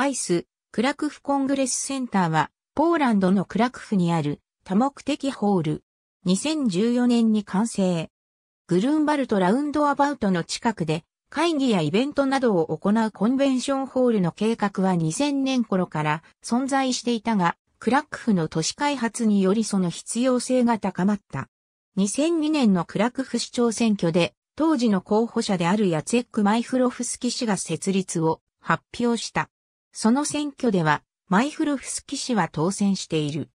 アイス、クラクフコングレスセンターは、ポーランドのクラクフにある多目的ホール。2014年に完成。グルンバルトラウンドアバウトの近くで、会議やイベントなどを行うコンベンションホールの計画は2000年頃から存在していたが、クラクフの都市開発によりその必要性が高まった。2002年のクラクフ市長選挙で、当時の候補者であるヤツェック・マイフロフスキ氏が設立を発表した。その選挙では、マイフルフスキ氏は当選している。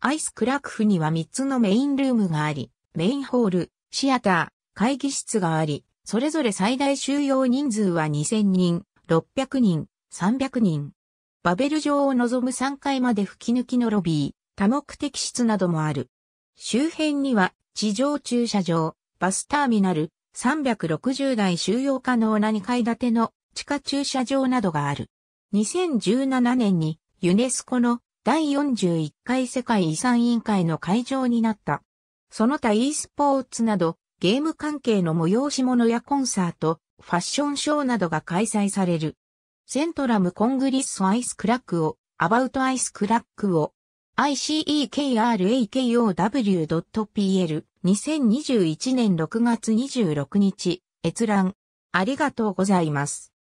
アイスクラクフには3つのメインルームがあり、メインホール、シアター、会議室があり、それぞれ最大収容人数は2000人、600人、300人。バベル城を望む3階まで吹き抜きのロビー、多目的室などもある。周辺には地上駐車場、バスターミナル、360台収容可能な2階建ての地下駐車場などがある。2017年にユネスコの第41回世界遺産委員会の会場になった。その他 e スポーツなどゲーム関係の催し物やコンサート、ファッションショーなどが開催される。セントラムコングリッソアイスクラックを、アバウトアイスクラックを、icekrakow.pl2021 年6月26日、閲覧。ありがとうございます。